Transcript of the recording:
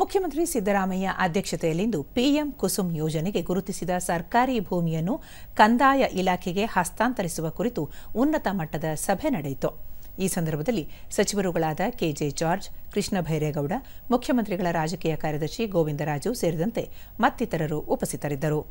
ಮುಖ್ಯಮಂತ್ರಿ ಸಿದ್ದರಾಮಯ್ಯ ಅಧ್ಯಕ್ಷತೆಯಲ್ಲಿಂದು ಪಿಎಂ ಕುಸುಮ್ ಯೋಜನೆಗೆ ಗುರುತಿಸಿದ ಸರ್ಕಾರಿ ಭೂಮಿಯನ್ನು ಕಂದಾಯ ಇಲಾಖೆಗೆ ಹಸ್ತಾಂತರಿಸುವ ಕುರಿತು ಉನ್ನತ ಮಟ್ಟದ ಸಭೆ ನಡೆಯಿತು ಈ ಸಂದರ್ಭದಲ್ಲಿ ಸಚಿವರುಗಳಾದ ಕೆಜೆ ಜಾರ್ಜ್ ಕೃಷ್ಣ ಭೈರೇಗೌಡ ಮುಖ್ಯಮಂತ್ರಿಗಳ ರಾಜಕೀಯ ಕಾರ್ಯದರ್ಶಿ ಗೋವಿಂದರಾಜು ಸೇರಿದಂತೆ ಮತ್ತಿತರರು ಉಪಸ್ಥಿತರಿದ್ದರು